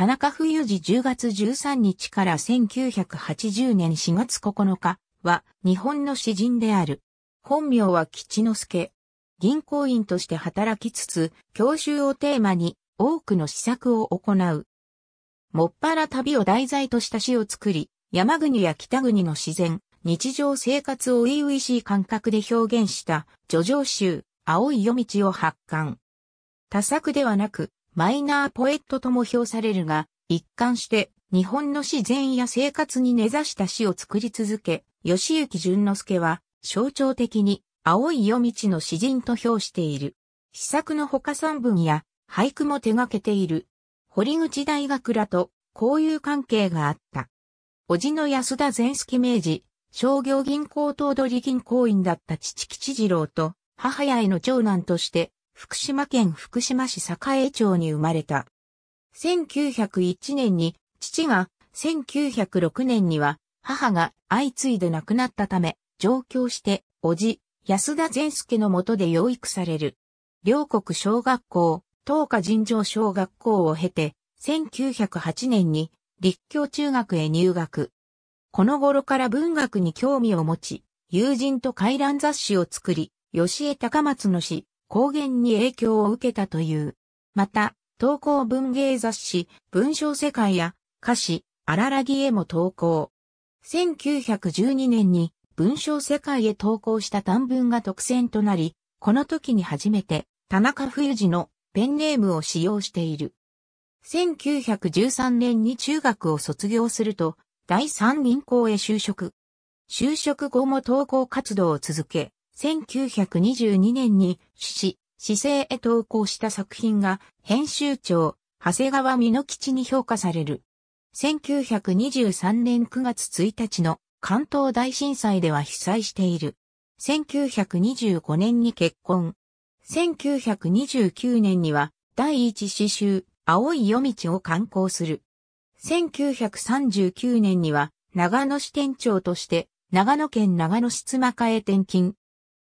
田中冬二10月13日から1980年4月9日は日本の詩人である。本名は吉之助。銀行員として働きつつ、教習をテーマに多くの試作を行う。もっぱら旅を題材とした詩を作り、山国や北国の自然、日常生活を初々しい感覚で表現した、叙情集、青い夜道を発刊。多作ではなく、マイナーポエットとも評されるが、一貫して日本の自然や生活に根ざした詩を作り続け、吉行淳之介は象徴的に青い夜道の詩人と評している。詩作の他三文や俳句も手掛けている。堀口大学らと交友関係があった。叔父の安田善助明治、商業銀行頭取銀行員だった父吉次郎と母屋への長男として福島県福島市栄町に生まれた。1901年に父が、1906年には母が相次いで亡くなったため、上京して、おじ、安田善介のもとで養育される。両国小学校、東下尋常小学校を経て、1908年に立教中学へ入学。この頃から文学に興味を持ち、友人と回覧雑誌を作り、吉江高松の詩、高原に影響を受けたという。また、投稿文芸雑誌、文章世界や歌詞、荒らぎへも投稿。1912年に文章世界へ投稿した短文が特選となり、この時に初めて田中冬二のペンネームを使用している。1913年に中学を卒業すると、第三銀行へ就職。就職後も投稿活動を続け、1922年に市、市生へ投稿した作品が編集長、長谷川美吉に評価される。1923年9月1日の関東大震災では被災している。1925年に結婚。1929年には第一詩集、青い夜道を刊行する。1939年には長野支店長として長野県長野市妻会へ転勤。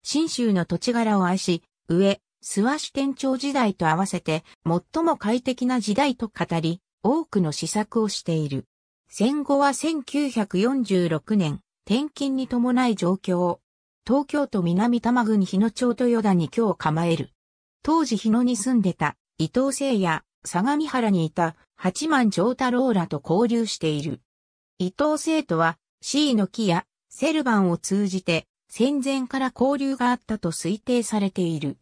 新州の土地柄を愛し、上、諏訪市店長時代と合わせて最も快適な時代と語り、多くの施策をしている。戦後は1946年、転勤に伴い上京。東京都南多摩郡日野町豊田に今日構える。当時日野に住んでた伊藤聖也、相模原にいた八幡城太郎らと交流している。伊藤聖とは C の木やセルバンを通じて戦前から交流があったと推定されている。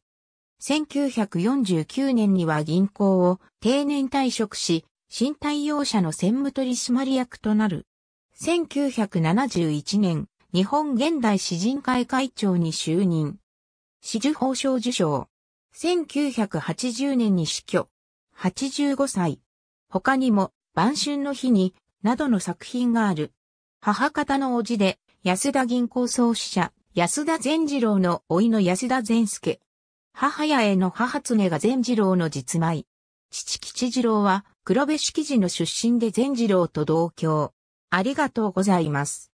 1949年には銀行を定年退職し、新対応者の専務取締役となる。1971年、日本現代詩人会会長に就任。詩綬褒章受章。1980年に死去。85歳。他にも、晩春の日に、などの作品がある。母方の叔父で、安田銀行創始者、安田善次郎の甥の安田善助。母屋への母常が善次郎の実妹。父吉次郎は黒部式寺の出身で善次郎と同郷。ありがとうございます。